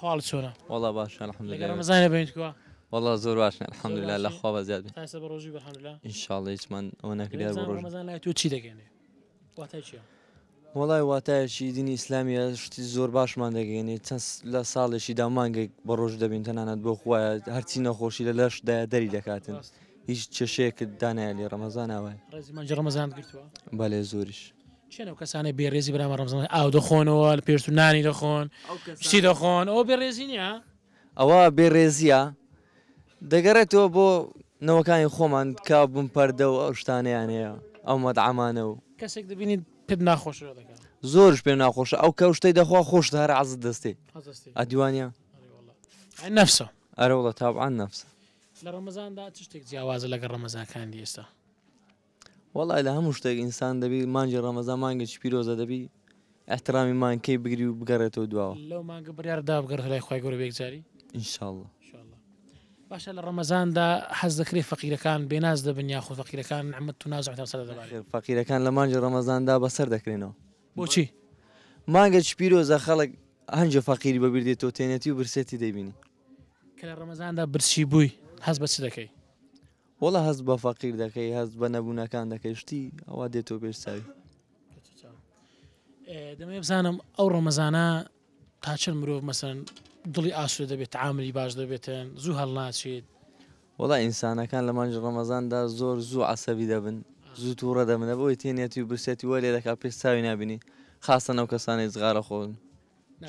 حواڵ چۆنە وڵا باش مزانە بینیتوە والله زۆر باشن الحمدلله لەخوا بە زیاد ڕۆژی ئینشاءڵ هیچمان ئەو نەکرێت ڕۆژ تو چی دەگەێنێ وڵای واتایەکی دینی ئیسلامیە شتی زۆر باشمان دەگەێنی چەند لە ساڵێکی دامانگێک بە ڕۆژ دەبین تەنانەت بۆ خوایە هەرچی نەخۆشی لە لەش دای دەری دەکاتن هیچ چێشەیەکت دانایە لێ ڕەمەزان ئاوای ڕێزیمان ڕەمەزان گرتووە بەێ زۆریش چێنە کەسانە بێڕێزی برامە ڕەمزان ئاو دەخۆنەوە لە پێشتونانی دەخۆن شتی دەخۆن ئەو بێڕێزی نیە ئەوە بێڕێزیە دەگەڕێتەوە بۆ نەوەکانی خۆمان کا بم پەردە و ئەو شتانیان هەیە ئەو مەدعامانە و کەسێک دەبینیت پێت ناخۆش زۆرش پێ ناخۆش ئەو کە شتەی دەخوا خۆش هەر عز دەستی ئەدیوانە نەفسە ئەرەوڵە تاوان نەفسە لە ڕەمەزاندا چ شتێک جیاوازە لەگە ڕەمەزانکان ئێستا وڵای لە هەموو شتێک ئینسان دەبی مانجی ڕەمەزا مانگەی پیرۆزە دەبی ئەحترامی مانکەی بگری و بگەڕێتەوە دواوە لەو مانگە بریاردا بگەڕ لای خی گەۆر بێکجاری ئینشاءله باشە لە ڕەمەزاندا حەز دەکرێت فەقیرەکان بێناز دەبن یاخۆ فەقیرەکان ئەمە تو ناز فەقیرەکان لە مانجی ڕەمەزاندا بەسەر دەکرێنەوە بۆچی مانگەچ پیرۆزە خەڵک هەنجە فەقیری بەبیردێتەوە تێنێتی و برسێتی دەبینی کە لە ڕەمەزاندا برسی بووی حەز بە چ دەکەی وەڵە هەست بە فەقیر دەکەی هەست بە نەبوونەکان دەکەیشتی ئەوە دێتەوە پێشساوی دەمێ بزانم ئەو ڕۆمەزانە تاچەند مرۆڤ مەسەن دڵی ئاسوێ دەبێت عاملی باش دەبێتن زوو هەڵناچێت وەڵا ئینسانەکان لە مانج ڕەمەزاندا زۆر زوو عسەبی دەبن زوو تووڕە دەمنە بۆی تێنێتی و برسێتی وەرێ دەکا پێستاوی نبینی خاستە نەو کەسانی زغارە خۆن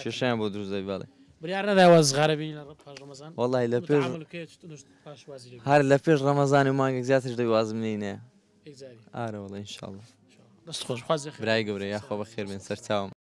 کێشیان بۆ دروست دەبیڵێ بریارداوە زغارەبی ڕمەزان وڵی لە پێ هەر لە پێش ڕەمەزان و مانگە زیاتر دەی وازم نینێ ئارەوەڵی انشاءڵ دەست خۆشخوازی برای گەورە یاخۆ بە خێربێن سەرچاوم